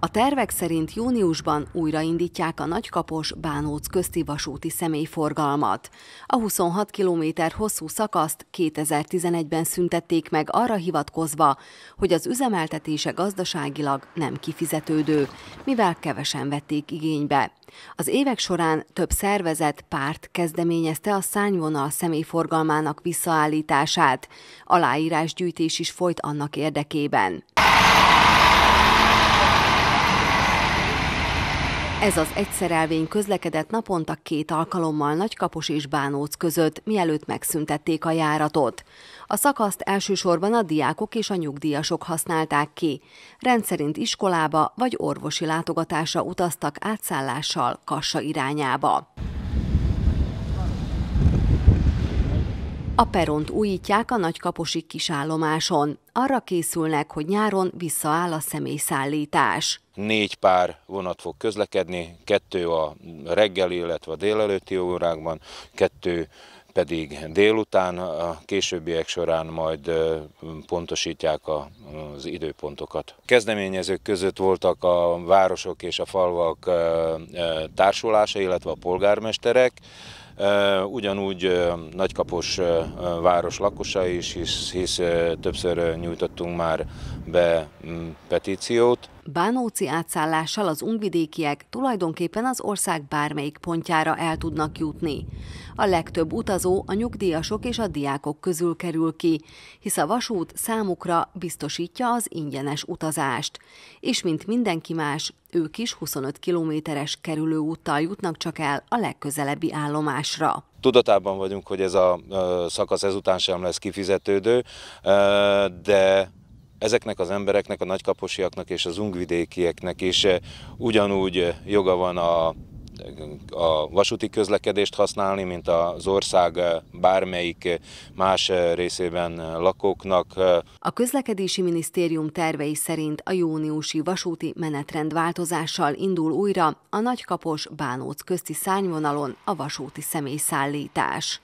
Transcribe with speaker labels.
Speaker 1: A tervek szerint júniusban újraindítják a nagykapos Bánóc közti vasúti személyforgalmat. A 26 km hosszú szakaszt 2011-ben szüntették meg arra hivatkozva, hogy az üzemeltetése gazdaságilag nem kifizetődő, mivel kevesen vették igénybe. Az évek során több szervezet, párt kezdeményezte a szányvonal személyforgalmának visszaállítását. Aláírásgyűjtés is folyt annak érdekében. Ez az egyszerelvény közlekedett naponta két alkalommal Nagykapos és Bánóc között, mielőtt megszüntették a járatot. A szakaszt elsősorban a diákok és a nyugdíjasok használták ki. Rendszerint iskolába vagy orvosi látogatásra utaztak átszállással Kassa irányába. A peront újítják a nagykaposi kisállomáson. Arra készülnek, hogy nyáron visszaáll a személyszállítás.
Speaker 2: Négy pár vonat fog közlekedni, kettő a reggeli, illetve a délelőtti órákban, kettő pedig délután, a későbbiek során majd pontosítják az időpontokat. Kezdeményezők között voltak a városok és a falvak társulása, illetve a polgármesterek, ugyanúgy nagykapos város lakosai is, hisz, hisz többször nyújtottunk már be mm, petíciót,
Speaker 1: Bánóci átszállással az ungvidékiek tulajdonképpen az ország bármelyik pontjára el tudnak jutni. A legtöbb utazó a nyugdíjasok és a diákok közül kerül ki, hisz a vasút számukra biztosítja az ingyenes utazást. És mint mindenki más, ők is 25 kilométeres úttal jutnak csak el a legközelebbi állomásra.
Speaker 2: Tudatában vagyunk, hogy ez a szakasz ezután sem lesz kifizetődő, de ezeknek az embereknek, a nagykaposiaknak és az ungvidékieknek is eh, ugyanúgy eh, joga van a a vasúti közlekedést használni, mint az ország eh, bármelyik más részében lakóknak.
Speaker 1: A közlekedési minisztérium tervei szerint a júniusi vasúti menetrend változással indul újra a Nagykapos-Bánóc közti szárnyvonalon a vasúti személyszállítás.